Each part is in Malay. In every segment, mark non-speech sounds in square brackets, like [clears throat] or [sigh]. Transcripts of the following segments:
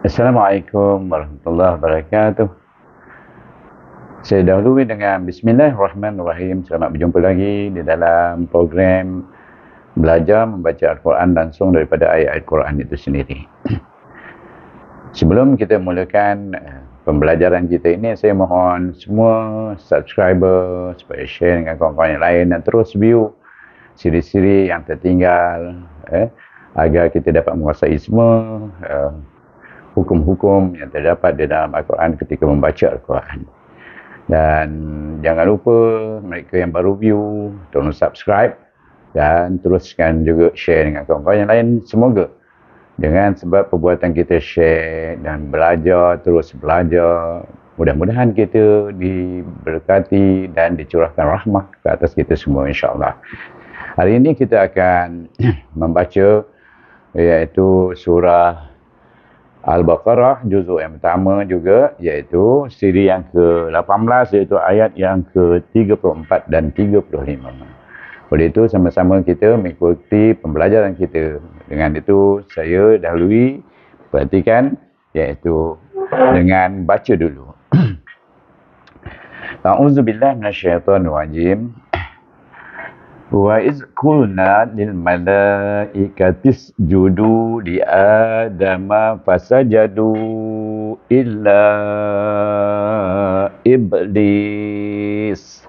Assalamualaikum warahmatullahi wabarakatuh. Saya dahului dengan bismillahirrahmanirrahim. Selamat berjumpa lagi di dalam program belajar membaca Al-Quran langsung daripada ayat ayat Al-Quran itu sendiri. [clears throat] Sebelum kita mulakan eh, pembelajaran kita ini, saya mohon semua subscriber supaya share dengan kawan-kawan yang lain dan terus view siri-siri yang tertinggal eh, agar kita dapat menguasai semua uh, hukum-hukum yang terdapat di dalam Al-Quran ketika membaca Al-Quran. Dan jangan lupa mereka yang baru view, tolong subscribe dan teruskan juga share dengan kawan-kawan yang lain. Semoga dengan sebab perbuatan kita share dan belajar, terus belajar, mudah-mudahan kita diberkati dan dicurahkan rahmat ke atas kita semua insyaAllah. Hari ini kita akan [clears throat] membaca iaitu surah Al-Baqarah juzuk yang pertama juga iaitu siri yang ke-18 iaitu ayat yang ke-34 dan 35. Oleh itu sama-sama kita mengikuti pembelajaran kita. Dengan itu saya dahului perhatikan iaitu dengan baca dulu. [clears throat] A'udzubillah minasyaitanirrajim. Wa iz qulna lil malaikati isjudu li adama fasajadu illa iblis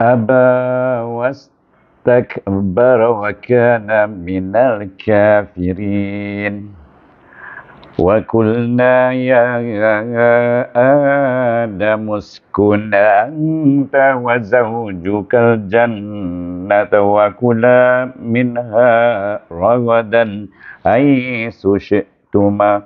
aba wastakbara wa kana minal kafirin وقلنا يا آدم اسكن أنت وزوجك الجنة وكلا منها رغدا حيث شئتما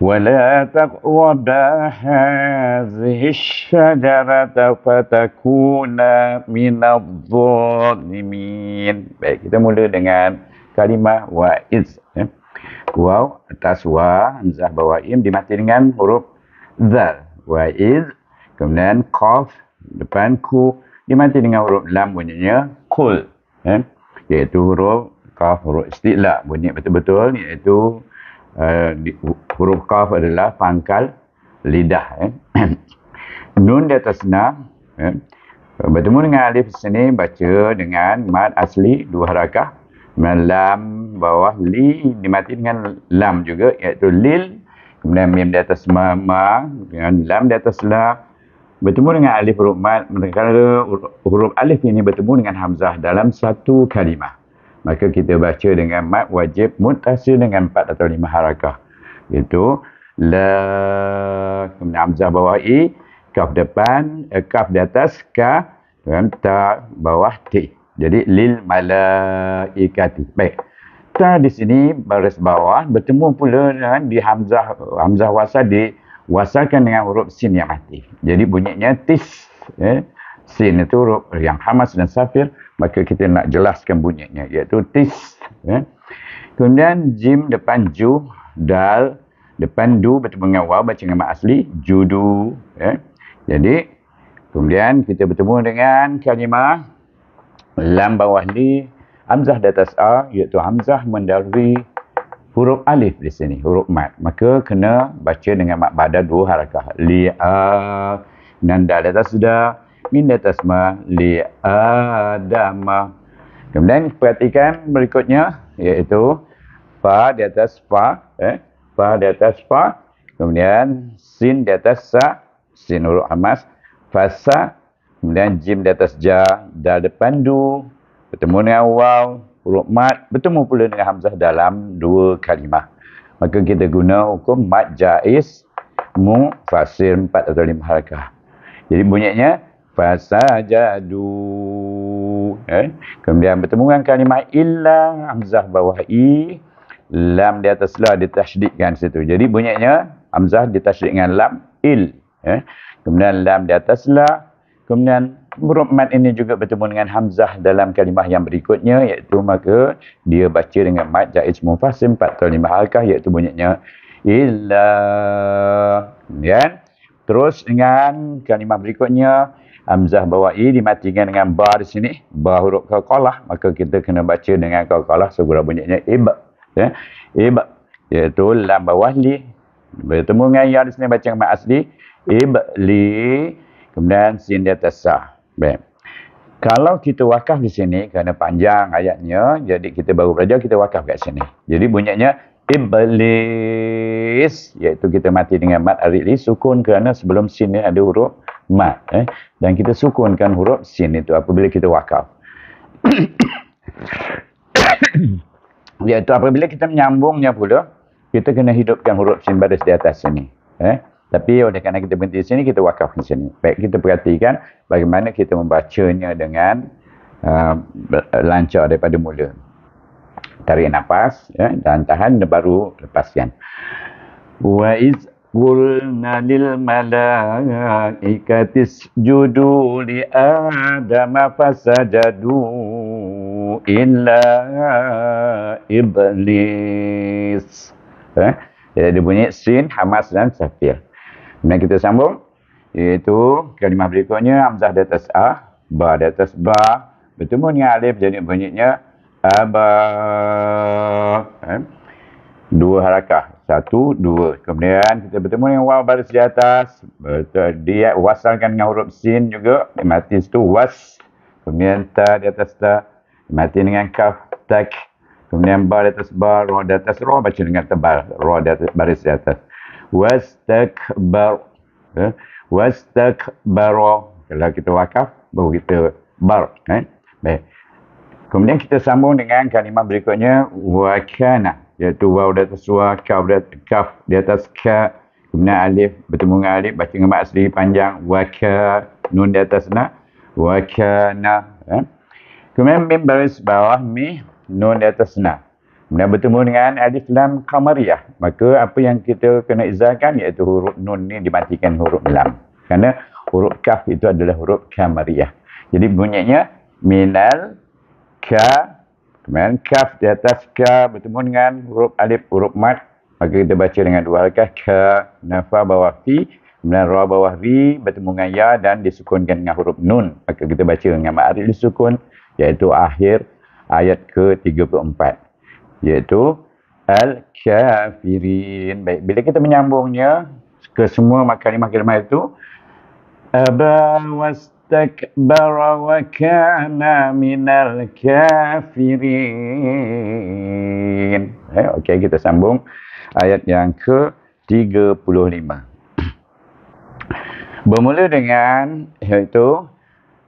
ولا تقربا هذه الشجرة فتكونا من الظالمين. Baik, kita mula dengan kalimah wa'iz. Eh? waw atas wa hamzah bawah im dimati dengan huruf zal wa iz kemudian qaf depan ku dimati dengan huruf lam bunyinya kul eh? Ya. iaitu huruf qaf huruf istilah bunyi betul-betul iaitu uh, di, huruf qaf adalah pangkal lidah eh? [clears throat] nun di atas na eh? bertemu dengan alif sini baca dengan mat asli dua harakah malam bawah li dimati dengan lam juga iaitu lil kemudian mim di atas ma, ma dengan lam di atas la bertemu dengan alif huruf mad kerana huruf alif ini bertemu dengan hamzah dalam satu kalimah maka kita baca dengan mad wajib mutasil dengan 4 atau lima harakah iaitu la kemudian hamzah bawah i kaf depan eh, kaf di atas ka dan ta bawah t jadi lil malaikati baik Maka di sini baris bawah bertemu pula dengan di Hamzah Hamzah wasal diwasalkan dengan huruf sin yang mati. Jadi bunyinya tis. Eh? Sin itu huruf yang hamas dan safir. Maka kita nak jelaskan bunyinya iaitu tis. Eh? Kemudian jim depan ju, dal depan du bertemu dengan waw baca nama asli judu. Eh? Jadi kemudian kita bertemu dengan kalimah lam bawah ni Hamzah di atas A iaitu Hamzah mendahului huruf alif di sini, huruf mat. Maka kena baca dengan mat badan dua harakah. Li'a dan da di atas sudah. Min di atas ma. Li'a dama. Kemudian perhatikan berikutnya iaitu fa di atas fa. Eh? Fa di atas fa. Kemudian sin di atas sa. Sin huruf amas Fasa. Kemudian jim di atas ja. Da depan du bertemu dengan waw, huruf mat, bertemu pula dengan hamzah dalam dua kalimah. Maka kita guna hukum mat jais mu fasir empat atau lima harakah. Jadi bunyinya fasa jadu. Eh? Kemudian bertemu dengan kalimah illa hamzah bawah i lam di atas la ditasydidkan situ. Jadi bunyinya hamzah ditasydid dengan lam il. Eh? Kemudian lam di atas la. Kemudian Murad ini juga bertemu dengan Hamzah dalam kalimah yang berikutnya iaitu maka dia baca dengan Mat Jaiz Mufassim 4 atau 5 kah iaitu bunyinya Illa ya. Terus dengan kalimah berikutnya Hamzah bawa I dimatikan dengan Ba di sini Ba huruf Kalkalah maka kita kena baca dengan Kalkalah segera bunyinya Iba ya. Iba iaitu Lam bawah Li bertemu dengan Ya di sini baca dengan Mat asli Iba Li Kemudian sin di atas sah. Baik. Kalau kita wakaf di sini kerana panjang ayatnya, jadi kita baru belajar kita wakaf kat sini. Jadi bunyinya iblis iaitu kita mati dengan mat aridli sukun kerana sebelum sini ada huruf mat eh? dan kita sukunkan huruf sin itu apabila kita wakaf. [coughs] iaitu apabila kita menyambungnya pula kita kena hidupkan huruf sin baris di atas sini. Eh? Tapi oleh kerana kita berhenti di sini, kita wakaf di sini. Baik, kita perhatikan bagaimana kita membacanya dengan uh, lancar daripada mula. Tarik nafas ya, dan tahan baru lepaskan. Wa iz qulna lil malaikati isjudu li adam fasajadu illa iblis. Eh, jadi bunyi sin, hamas dan safir. Kemudian kita sambung. Iaitu kalimah berikutnya. Amzah di atas A. Ba di atas Ba. Bertemu ni alif jadi bunyinya. Aba. Dua harakah. Satu, dua. Kemudian kita bertemu dengan waw baris di atas. betul Dia wasalkan dengan huruf sin juga. Mati situ was. Kemudian ta di atas ta. Mati dengan kaf. Tak. Kemudian ba di atas ba. ro di atas roh. Baca dengan tebal. ro di atas, baris di atas wastakbar eh? Ya. wastakbara kalau kita wakaf baru kita bar eh? baik kemudian kita sambung dengan kalimah berikutnya wakana iaitu waw di atas wa kaf di atas kaf di atas ka kemudian alif bertemu dengan alif baca dengan mak asli panjang waka nun di atas na wakana eh? kemudian mim baris bawah mi nun di atas na bila bertemu dengan alif lam kamariah, maka apa yang kita kena izahkan iaitu huruf nun ni dimatikan huruf lam. Kerana huruf kaf itu adalah huruf kamariah. Jadi bunyinya minal ka kemudian kaf di atas ka bertemu dengan huruf alif huruf mat maka kita baca dengan dua harakah ka nafa bawah fi kemudian ra bawah ri bertemu dengan ya dan disukunkan dengan huruf nun maka kita baca dengan ma'arif disukun iaitu akhir ayat ke-34 iaitu Al-Kafirin. Baik, bila kita menyambungnya ke semua makalimah-makalimah itu, Abawastakbara wa kana al kafirin. Eh, Okey, kita sambung ayat yang ke-35. Bermula dengan iaitu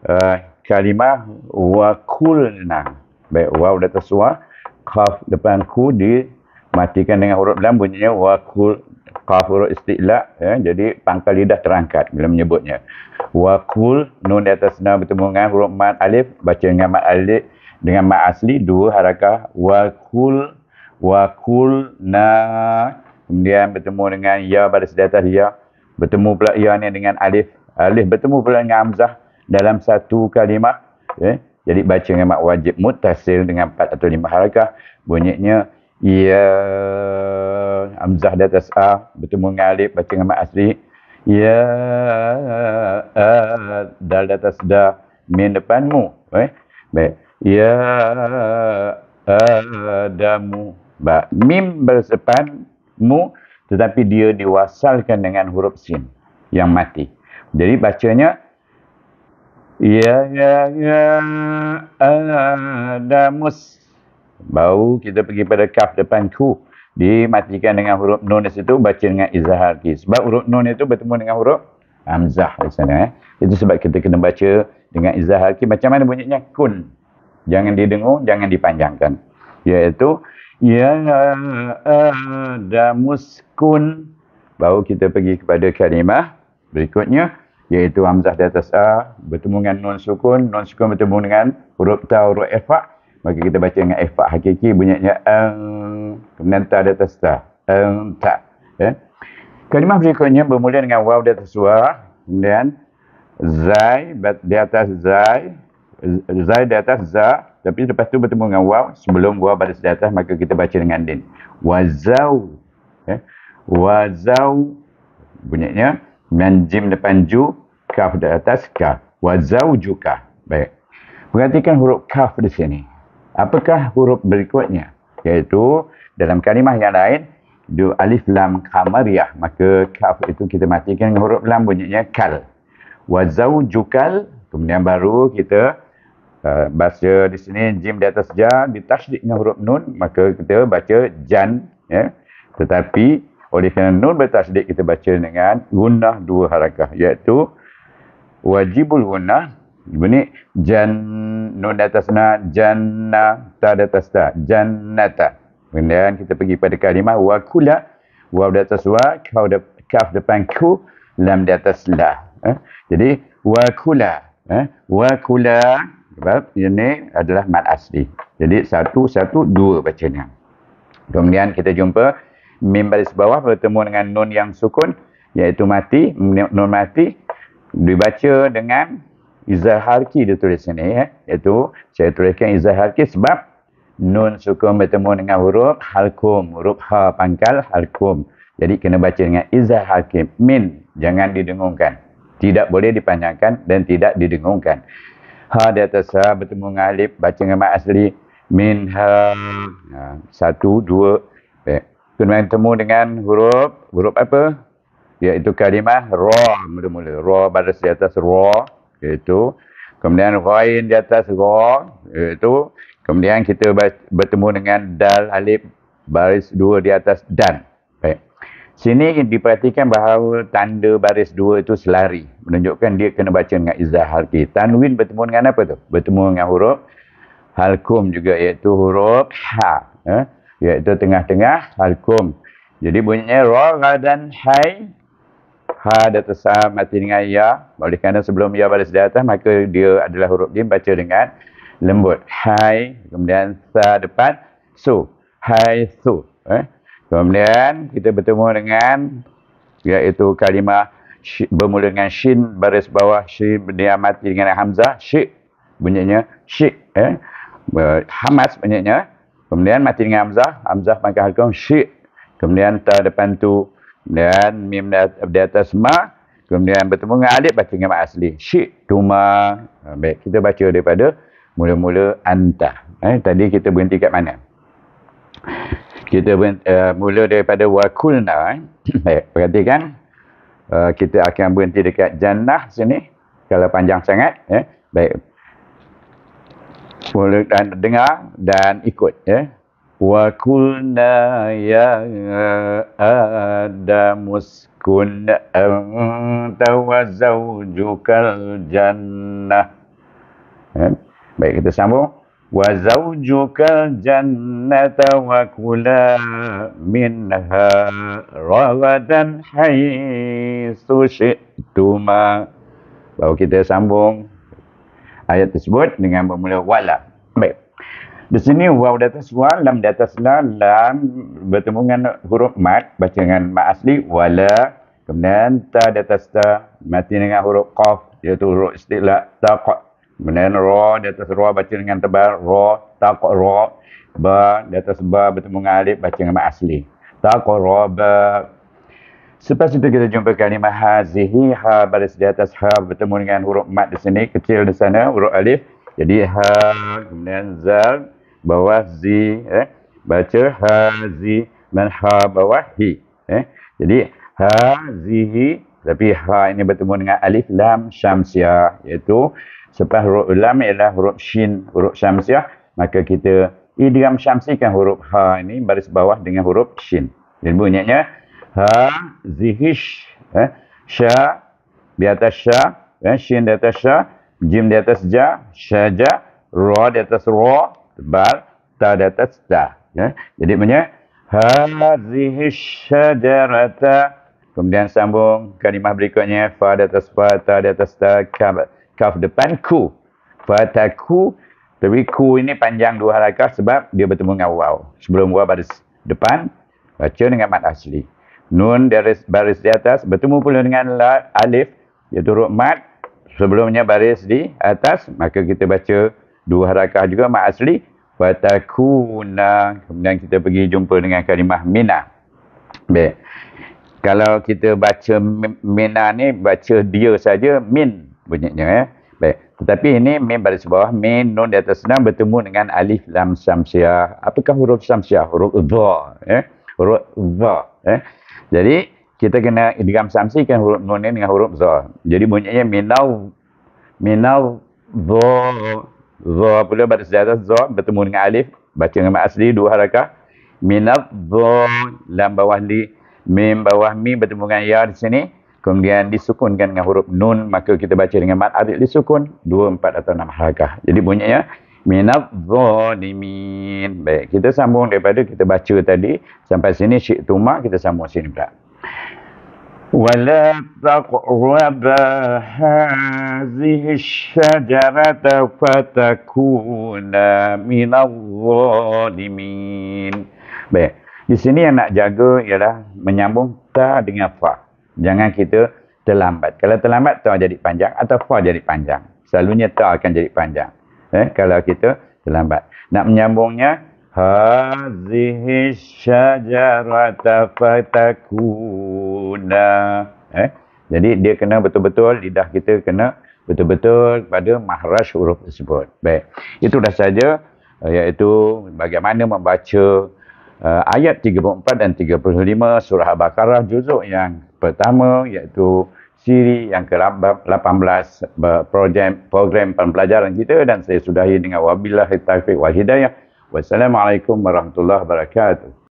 uh, kalimah wa kulna. Baik, wow, sudah tersuah. Kaf depan ku dimatikan dengan huruf lam bunyinya wa kul kaf huruf istilah ya jadi pangkal lidah terangkat bila menyebutnya wa kul nun di atas nun bertemu dengan huruf mat alif baca dengan mat alif dengan mat asli dua harakah wa kul wa kul na kemudian bertemu dengan ya pada sedatah ya bertemu pula ya ni dengan alif alif bertemu pula dengan hamzah dalam satu kalimah ya okay. Jadi baca dengan mak wajib mutasil dengan 4 atau lima harakah. Bunyinya ya amzah di atas bertemu dengan alif baca dengan mak asli. Ya dal di atas da min depanmu. Eh? Baik. Ya adamu. Ba mim bersepan mu tetapi dia diwasalkan dengan huruf sin yang mati. Jadi bacanya Ya, ya, ya, Adamus. Bau kita pergi pada kaf depan ku. Dimatikan dengan huruf nun di situ, baca dengan izhar ki. Sebab huruf nun itu bertemu dengan huruf amzah di sana. Eh. Itu sebab kita kena baca dengan izhar ki. Macam mana bunyinya? Kun. Jangan didengung, jangan dipanjangkan. Iaitu, ya, Adamus kun. Bau kita pergi kepada kalimah berikutnya iaitu hamzah di atas a bertemu dengan nun sukun nun sukun bertemu dengan huruf ta huruf ifa maka kita baca dengan ifa hakiki bunyinya ang kemudian ta di atas ta ang ta ya kalimah berikutnya bermula dengan waw di atas wa kemudian zai di atas zai zai di atas za tapi lepas tu bertemu dengan waw sebelum waw baris di atas maka kita baca dengan din wazau ya wazau bunyinya Kemudian depan ju, kaf di atas kaf wa zaujuka baik perhatikan huruf kaf di sini apakah huruf berikutnya iaitu dalam kalimah yang lain du alif lam kamariyah maka kaf itu kita matikan huruf lam bunyinya kal wa zaujukal kemudian baru kita uh, baca di sini jim di atas ja ditasydid dengan huruf nun maka kita baca jan ya tetapi oleh kerana nun bertasdik kita baca dengan gunnah dua harakah iaitu wajibul gunna ini jan nun atas na janna ta atas ta jannata kemudian kita pergi pada kalimah kula, wa di atas wa kau de, kaf depan ku lam di atas la eh? jadi wakula eh? wakula sebab ini adalah mat asli jadi satu satu dua baca bacanya kemudian kita jumpa mim baris bawah bertemu dengan nun yang sukun iaitu mati nun mati dibaca dengan Izzah Harki dia tulis sini eh. iaitu saya tuliskan Izzah Harki sebab Nun sukun bertemu dengan huruf halkum. Huruf ha pangkal halkum. Jadi kena baca dengan izah hakim. Min. Jangan didengungkan. Tidak boleh dipanjangkan dan tidak didengungkan. Ha di atas ha bertemu dengan alif. Baca dengan asli. Min ha. Satu, dua. Baik. Kena bertemu dengan huruf. Huruf apa? iaitu kalimah ra mula-mula ra baris di atas ra iaitu kemudian ghain di atas ra iaitu kemudian kita bertemu dengan dal alif baris dua di atas dan baik sini diperhatikan bahawa tanda baris dua itu selari menunjukkan dia kena baca dengan izah harki tanwin bertemu dengan apa tu bertemu dengan huruf halkum juga iaitu huruf ha eh? iaitu tengah-tengah halkum jadi bunyinya ra dan hai ha datasam mati dengan ya oleh kerana sebelum ya baris di atas maka dia adalah huruf jim baca dengan lembut hai kemudian sa depan su hai su eh? kemudian kita bertemu dengan iaitu kalimah shi, bermula dengan shin baris bawah shi dia mati dengan hamzah shi bunyinya shi eh? hamas bunyinya kemudian mati dengan hamzah hamzah maka hukum shi kemudian ta depan tu dan mim di atas ma. Kemudian bertemu dengan alif baca dengan asli. Syik tuma. Ha, baik, kita baca daripada mula-mula anta. Eh, tadi kita berhenti kat mana? Kita berhenti, uh, mula daripada wakulna. Eh. [coughs] Baik, perhatikan. Uh, kita akan berhenti dekat jannah sini. Kalau panjang sangat. Eh. Baik. Mula dan dengar dan ikut. Eh. وقلنا يا آدم اسكن أنت وزوجك الجنة Baik, kita sambung. وَزَوْجُكَ الْجَنَّةَ وَكُلَا مِنْهَا رَغَدًا حَيْثُ شِئْتُمَا Baru kita sambung ayat tersebut dengan bermula وَلَا di sini waw di atas wa, lam di atas la, lam bertemu dengan huruf mat, baca dengan mat asli, wala. Kemudian ta di atas ta, mati dengan huruf qaf, iaitu huruf istilah taqa. Kemudian ra di atas ra, baca dengan tebal, ra, taqa ra. Ba di atas ba, bertemu dengan alif, baca dengan mat asli. Taqa ra ba. Selepas itu kita jumpa kalimah hazihi, ha baris di atas ha, bertemu dengan huruf mat di sini, kecil di sana, huruf alif. Jadi ha kemudian zal bawazi eh baca hazi man ha bawahi eh jadi hazihi tapi ha ini bertemu dengan alif lam syamsiah iaitu sepas huruf lam ialah huruf shin huruf syamsiah maka kita idgham syamsikan huruf ha ini baris bawah dengan huruf shin Dan bunyinya ha zihish eh sya di atas sya eh, shin di atas sya jim di atas ja syaja ra di atas ra bar ta da ta ya jadi punya hazihi syajarata kemudian sambung kalimah berikutnya fa da ta fa ta da ta kaf, depan ku fa ta ku tapi ku ini panjang dua harakah sebab dia bertemu dengan waw sebelum waw baris depan baca dengan mat asli nun dari baris di atas bertemu pula dengan la, alif iaitu huruf mat sebelumnya baris di atas maka kita baca dua harakah juga mat asli fatakuna kemudian kita pergi jumpa dengan kalimah mina baik kalau kita baca mina ni baca dia saja min bunyinya ya baik tetapi ini min baris bawah min non di atas sedang bertemu dengan alif lam samsiah apakah huruf samsiah huruf dha ya huruf dha ya jadi kita kena samsiah kan huruf nun ini dengan huruf dha jadi bunyinya minau minau dha Zoh pula baris di atas Zoh bertemu dengan Alif. Baca dengan Mak Asli dua harakah. Minab Zoh lam bawah li. Mim bawah mi bertemu dengan Ya di sini. Kemudian disukunkan dengan huruf Nun. Maka kita baca dengan Mak Arif disukun. Dua, empat atau enam harakah. Jadi bunyinya. Minaf min. Baik, kita sambung daripada kita baca tadi. Sampai sini Syik Tumak, kita sambung sini pula. ولا تقرب هذه الشجرة فتكون من الظالمين Baik. Di sini yang nak jaga ialah menyambung ta dengan fa. Jangan kita terlambat. Kalau terlambat ta jadi panjang atau fa jadi panjang. Selalunya ta akan jadi panjang. Eh, kalau kita terlambat. Nak menyambungnya hazihi syajarata fataku. Bunda. Eh? Jadi dia kena betul-betul lidah kita kena betul-betul pada mahraj huruf tersebut. Baik. Itu dah saja eh, iaitu bagaimana membaca uh, ayat 34 dan 35 surah Al-Baqarah juzuk yang pertama iaitu siri yang ke-18 program, program pembelajaran kita dan saya sudahi dengan wabillahi taufiq wal hidayah. Wassalamualaikum warahmatullahi wabarakatuh.